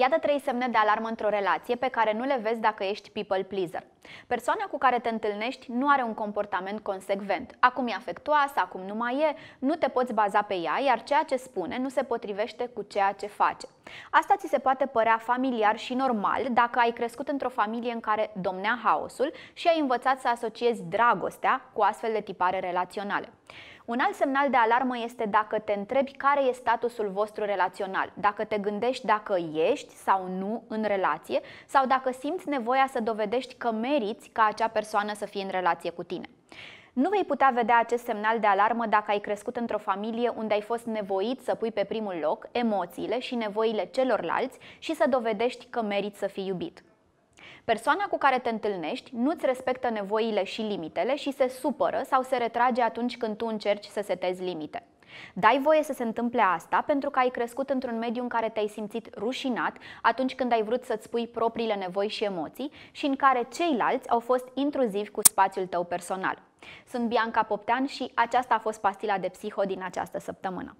Iată trei semne de alarmă într-o relație pe care nu le vezi dacă ești people pleaser. Persoana cu care te întâlnești nu are un comportament consecvent. Acum e afectuoasă, acum nu mai e, nu te poți baza pe ea, iar ceea ce spune nu se potrivește cu ceea ce face. Asta ți se poate părea familiar și normal dacă ai crescut într-o familie în care domnea haosul și ai învățat să asociezi dragostea cu astfel de tipare relaționale. Un alt semnal de alarmă este dacă te întrebi care e statusul vostru relațional, dacă te gândești dacă ești sau nu în relație sau dacă simți nevoia să dovedești că mergi meriți ca acea persoană să fie în relație cu tine. Nu vei putea vedea acest semnal de alarmă dacă ai crescut într-o familie unde ai fost nevoit să pui pe primul loc emoțiile și nevoile celorlalți și să dovedești că meriți să fii iubit. Persoana cu care te întâlnești nu-ți respectă nevoile și limitele și se supără sau se retrage atunci când tu încerci să setezi limite. Dai voie să se întâmple asta pentru că ai crescut într-un mediu în care te-ai simțit rușinat atunci când ai vrut să-ți spui propriile nevoi și emoții și în care ceilalți au fost intruzivi cu spațiul tău personal. Sunt Bianca Poptean și aceasta a fost pastila de psiho din această săptămână.